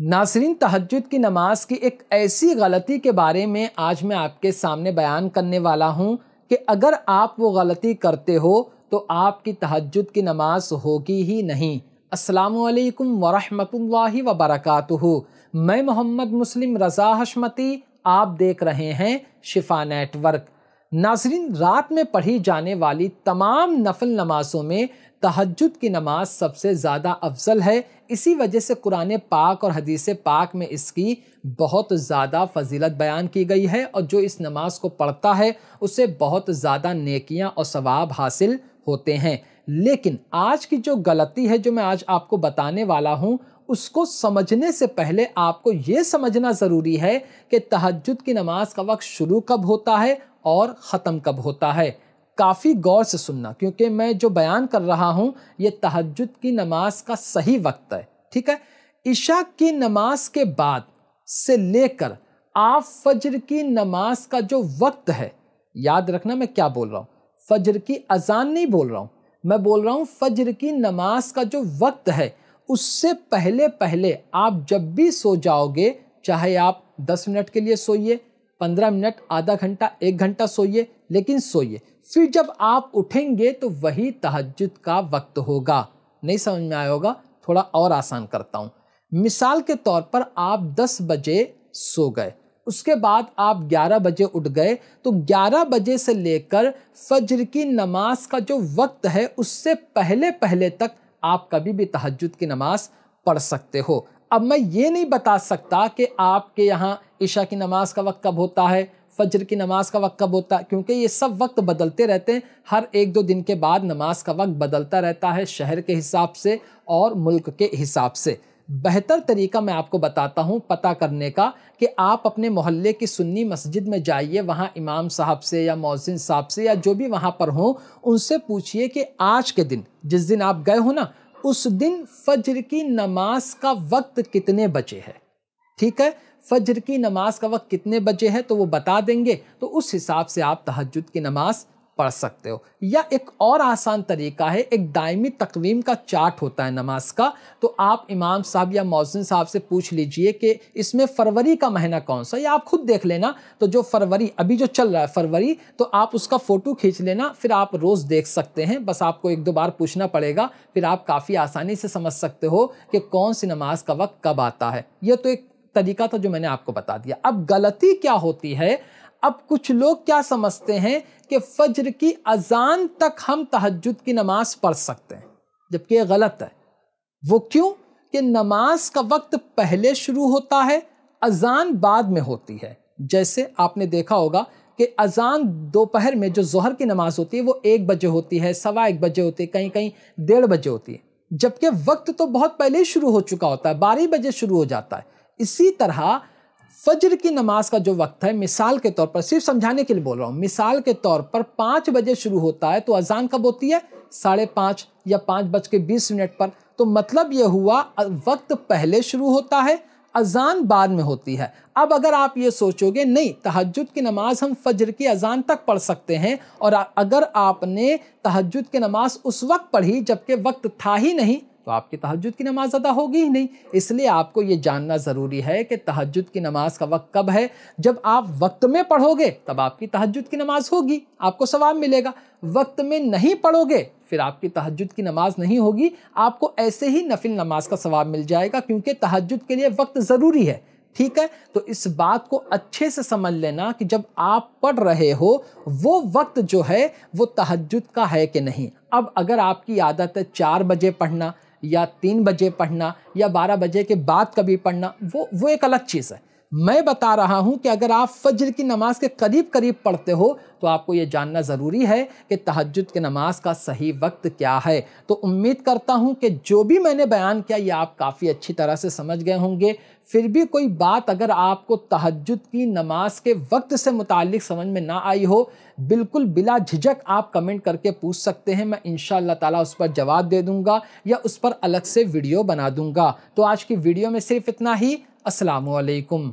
नासरीन तहजद की नमाज की एक ऐसी गलती के बारे में आज मैं आपके सामने बयान करने वाला हूँ कि अगर आप वो गलती करते हो तो आपकी तहजद की नमाज होगी ही नहीं असलकम वरहमल वबरक मैं मोहम्मद मुस्लिम रज़ा हशमती आप देख रहे हैं शिफा नेटवर्क नाजरीन रात में पढ़ी जाने वाली तमाम नफल नमाज़ों में तहजद की नमाज सबसे ज़्यादा अफजल है इसी वजह से कुरान पाक और हदीस पाक में इसकी बहुत ज़्यादा फजीलत बयान की गई है और जो इस नमाज को पढ़ता है उसे बहुत ज़्यादा नेकियाँ और सवाब हासिल होते हैं लेकिन आज की जो गलती है जो मैं आज आपको बताने वाला हूँ उसको समझने से पहले आपको ये समझना ज़रूरी है कि तहजद की नमाज का वक्त शुरू कब होता है और ख़त्म कब होता है काफ़ी गौर से सुनना क्योंकि मैं जो बयान कर रहा हूँ ये तहजद की नमाज का सही वक्त है ठीक है ईशा की नमाज के बाद से लेकर आप फजर की नमाज का जो वक्त है याद रखना मैं क्या बोल रहा हूँ फजर की अजान नहीं बोल रहा हूँ मैं बोल रहा हूँ फजर की नमाज का जो वक्त है उससे पहले पहले आप जब भी सो जाओगे चाहे आप 10 मिनट के लिए सोइए पंद्रह मिनट आधा घंटा एक घंटा सोइए लेकिन सोइए फिर जब आप उठेंगे तो वही तहजद का वक्त होगा नहीं समझ में आया होगा थोड़ा और आसान करता हूँ मिसाल के तौर पर आप 10 बजे सो गए उसके बाद आप 11 बजे उठ गए तो 11 बजे से लेकर फज्र की नमाज का जो वक्त है उससे पहले पहले तक आप कभी भी तहजद की नमाज पढ़ सकते हो अब मैं ये नहीं बता सकता कि आपके यहाँ ईशा की नमाज का वक्त कब होता है फजर की नमाज़ का वक्त कब होता है क्योंकि ये सब वक्त बदलते रहते हैं हर एक दो दिन के बाद नमाज का वक्त बदलता रहता है शहर के हिसाब से और मुल्क के हिसाब से बेहतर तरीका मैं आपको बताता हूँ पता करने का कि आप अपने मोहल्ले की सुन्नी मस्जिद में जाइए वहाँ इमाम साहब से या मौसिन साहब से या जो भी वहाँ पर हों उनसे पूछिए कि आज के दिन जिस दिन आप गए हो ना उस दिन फज्र की नमाज का वक्त कितने बजे है ठीक है फज्र की नमाज का वक्त कितने बजे है तो वो बता देंगे तो उस हिसाब से आप तहजद की नमाज़ पढ़ सकते हो या एक और आसान तरीका है एक दायमी तकवीम का चार्ट होता है नमाज का तो आप इमाम साहब या मौजिन साहब से पूछ लीजिए कि इसमें फरवरी का महीना कौन सा या आप खुद देख लेना तो जो फरवरी अभी जो चल रहा है फरवरी तो आप उसका फ़ोटो खींच लेना फिर आप रोज़ देख सकते हैं बस आपको एक दो बार पूछना पड़ेगा फिर आप काफ़ी आसानी से समझ सकते हो कि कौन सी नमाज का वक्त कब आता है यह तो एक तरीका था जो मैंने आपको बता दिया अब गलती क्या होती है अब कुछ लोग क्या समझते हैं कि फज्र की अजान तक हम तहजद की नमाज पढ़ सकते हैं जबकि ये गलत है वो क्यों कि नमाज का वक्त पहले शुरू होता है अजान बाद में होती है जैसे आपने देखा होगा कि अजान दोपहर में जो जहर की नमाज होती है वो एक बजे होती है सवा एक बजे होती है कहीं कहीं डेढ़ बजे होती है जबकि वक्त तो बहुत पहले ही शुरू हो चुका होता है बारह बजे शुरू हो जाता है इसी तरह फजर की नमाज का जो वक्त है मिसाल के तौर पर सिर्फ समझाने के लिए बोल रहा हूँ मिसाल के तौर पर पाँच बजे शुरू होता है तो अजान कब होती है साढ़े पाँच या पाँच बज के बीस मिनट पर तो मतलब ये हुआ वक्त पहले शुरू होता है अजान बाद में होती है अब अगर आप ये सोचोगे नहीं तहजद की नमाज़ हम फजर की अजान तक पढ़ सकते हैं और अगर आपने तहजद की नमाज़ उस वक्त पढ़ी जबकि वक्त था ही नहीं तो आपकी तहजद की नमाज़ अदा होगी ही नहीं इसलिए आपको ये जानना ज़रूरी है कि तहजद की नमाज़ का वक्त कब है जब आप वक्त में पढ़ोगे तब आपकी तहजद की नमाज़ होगी आपको सवाब मिलेगा वक्त में नहीं पढ़ोगे फिर आपकी तहजद की नमाज नहीं होगी आपको ऐसे ही नफिल नमाज का सवाब मिल जाएगा क्योंकि तहजद के लिए वक्त ज़रूरी है ठीक है तो इस बात को अच्छे से समझ लेना कि जब आप पढ़ रहे हो वो वक्त जो है वो तहजद का है कि नहीं अब अगर आपकी आदत है चार बजे पढ़ना या तीन बजे पढ़ना या बारह बजे के बाद कभी पढ़ना वो वो एक अलग चीज़ है मैं बता रहा हूं कि अगर आप फजर की नमाज के करीब करीब पढ़ते हो तो आपको ये जानना ज़रूरी है कि तहजद की नमाज का सही वक्त क्या है तो उम्मीद करता हूं कि जो भी मैंने बयान किया ये आप काफ़ी अच्छी तरह से समझ गए होंगे फिर भी कोई बात अगर आपको तहजद की नमाज के वक्त से मुतल समझ में ना आई हो बिल्कुल बिला झिझक आप कमेंट करके पूछ सकते हैं मैं इन ताला उस पर जवाब दे दूंगा या उस पर अलग से वीडियो बना दूंगा तो आज की वीडियो में सिर्फ इतना ही असलकुम